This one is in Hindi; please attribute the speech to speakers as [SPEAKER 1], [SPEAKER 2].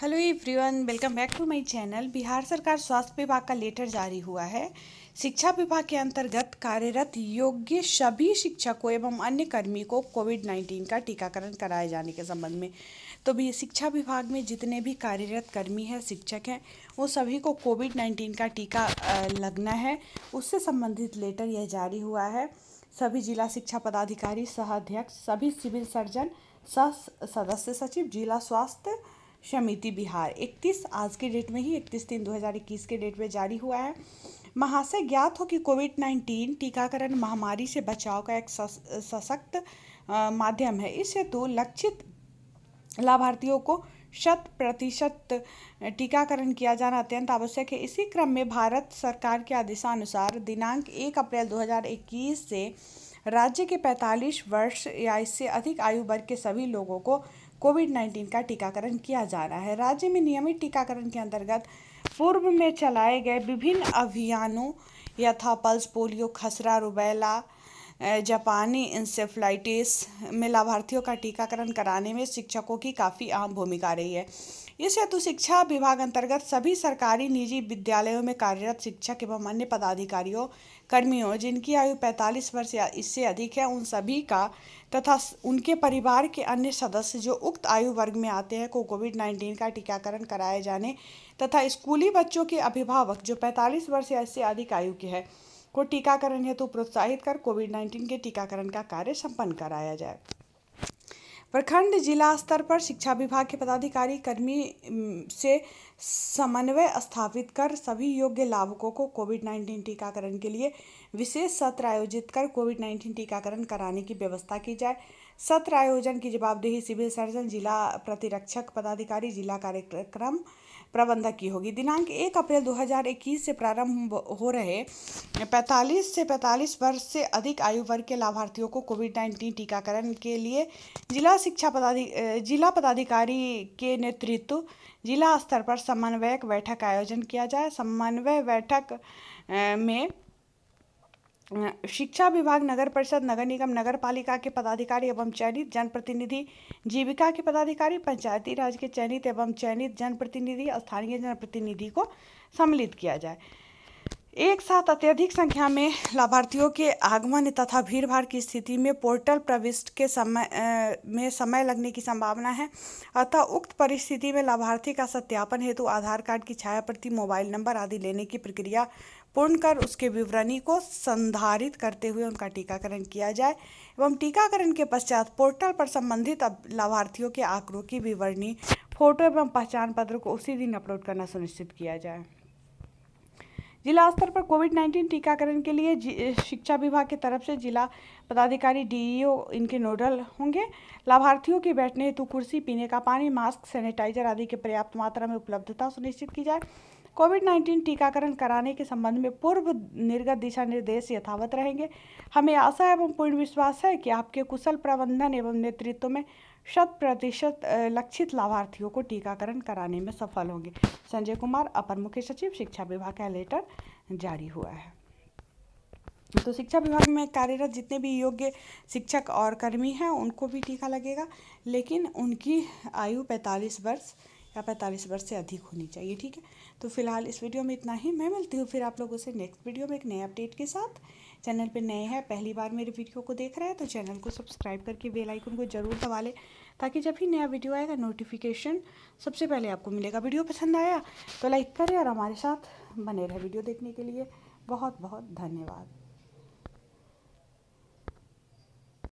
[SPEAKER 1] hello everyone welcome back to my channel Bihar सरकार स्वास्थ्य विभाग का लेटर जारी हुआ है शिक्षा विभाग के अंतर्गत कार्यरत योग्य सभी शिक्षकों एवं अन्य कर्मी को कोविड नाइन्टीन का टीकाकरण कराए जाने के संबंध में तो भी शिक्षा विभाग में जितने भी कार्यरत कर्मी हैं शिक्षक हैं वो सभी को कोविड नाइन्टीन का टीका लगना है उससे संबंधित लेटर यह जारी हुआ है सभी जिला शिक्षा पदाधिकारी सह अध्यक्ष सभी सिविल सर्जन सह सदस्य सचिव जिला स्वास्थ्य समिति बिहार 31 आज के डेट में ही 31 तीन 2021 के डेट में जारी हुआ है महाशय ज्ञात हो कि कोविड 19 टीकाकरण महामारी से बचाव का एक सशक्त माध्यम है इससे तो लक्षित लाभार्थियों को शत प्रतिशत टीकाकरण किया जाना अत्यंत आवश्यक है इसी क्रम में भारत सरकार के आदेशानुसार दिनांक 1 अप्रैल 2021 से राज्य के 45 वर्ष या इससे अधिक आयु वर्ग के सभी लोगों को कोविड 19 का टीकाकरण किया जा रहा है राज्य में नियमित टीकाकरण के अंतर्गत पूर्व में चलाए गए विभिन्न अभियानों यथा पल्स पोलियो खसरा रुबैला जापानी इंसेफ्लाइटिस में लाभार्थियों का टीकाकरण कराने में शिक्षकों की काफ़ी अहम भूमिका रही है इस हेतु शिक्षा विभाग अंतर्गत सभी सरकारी निजी विद्यालयों में कार्यरत शिक्षक एवं अन्य पदाधिकारियों कर्मियों जिनकी आयु 45 वर्ष या इससे अधिक है उन सभी का तथा उनके परिवार के अन्य सदस्य जो उक्त आयु वर्ग में आते हैं को कोविड 19 का टीकाकरण कराए जाने तथा स्कूली बच्चों के अभिभावक जो 45 वर्ष या इससे अधिक आयु के हैं को टीकाकरण हेतु प्रोत्साहित कर कोविड नाइन्टीन के टीकाकरण का कार्य संपन्न कराया जाए प्रखंड जिला स्तर पर शिक्षा विभाग के पदाधिकारी कर्मी से समन्वय स्थापित कर सभी योग्य लाभुकों को कोविड नाइन्टीन टीकाकरण के लिए विशेष सत्र आयोजित कर कोविड नाइन्टीन टीकाकरण कराने की व्यवस्था की जाए सत्र आयोजन की जवाबदेही सिविल सर्जन जिला प्रतिरक्षक पदाधिकारी जिला कार्यक्रम प्रबंधक की होगी दिनांक एक अप्रैल 2021 से प्रारंभ हो रहे 45 से 45 वर्ष से अधिक आयु वर्ग के लाभार्थियों को कोविड नाइन्टीन टीकाकरण के लिए जिला शिक्षा पदाधिकारी जिला पदाधिकारी के नेतृत्व जिला स्तर पर समन्वयक बैठक का आयोजन किया जाए समन्वय बैठक में शिक्षा विभाग नगर परिषद नगर निगम नगर पालिका के पदाधिकारी एवं चयनित जनप्रतिनिधि जीविका के पदाधिकारी पंचायती राज के चयनित एवं चयनित जनप्रतिनिधि स्थानीय जनप्रतिनिधि को सम्मिलित किया जाए एक साथ अत्यधिक संख्या में लाभार्थियों के आगमन तथा भीड़भाड़ की स्थिति में पोर्टल प्रविष्ट के समय आ, में समय लगने की संभावना है अतः उक्त परिस्थिति में लाभार्थी का सत्यापन हेतु आधार कार्ड की छाया प्रति मोबाइल नंबर आदि लेने की प्रक्रिया पूर्ण कर उसके विवरणी को संधारित करते हुए उनका टीकाकरण किया जाए एवं टीकाकरण के पश्चात पोर्टल पर संबंधित लाभार्थियों के आंकड़ों की विवरणी फोटो एवं पहचान पत्र को उसी दिन अपलोड करना सुनिश्चित किया जाए जिला स्तर पर कोविड 19 टीकाकरण के लिए शिक्षा विभाग की तरफ से जिला पदाधिकारी डीईओ इनके नोडल होंगे लाभार्थियों के बैठने हेतु कुर्सी पीने का पानी मास्क सैनिटाइजर आदि की पर्याप्त मात्रा में उपलब्धता सुनिश्चित की जाए कोविड 19 टीकाकरण कराने के संबंध में पूर्व निर्गत दिशा निर्देश यथावत रहेंगे हमें आशा एवं पूर्ण विश्वास है कि आपके कुशल प्रबंधन एवं नेतृत्व में शत प्रतिशत लक्षित लाभार्थियों को टीकाकरण कराने में सफल होंगे संजय कुमार अपर मुख्य सचिव शिक्षा विभाग का लेटर जारी हुआ है तो शिक्षा विभाग में कार्यरत जितने भी योग्य शिक्षक और कर्मी हैं उनको भी टीका लगेगा लेकिन उनकी आयु 45 वर्ष या पैंतालीस वर्ष से अधिक होनी चाहिए ठीक है तो फिलहाल इस वीडियो में इतना ही मैं मिलती हूँ फिर आप लोगों से नेक्स्ट वीडियो में एक नए अपडेट के साथ चैनल पे नए हैं पहली बार मेरे वीडियो को देख रहे हैं तो चैनल को सब्सक्राइब करके बेल आइकन को जरूर दबा लें ताकि जब भी नया वीडियो आएगा नोटिफिकेशन सबसे पहले आपको मिलेगा वीडियो पसंद आया तो लाइक करें और हमारे साथ बने रहे वीडियो देखने के लिए बहुत बहुत धन्यवाद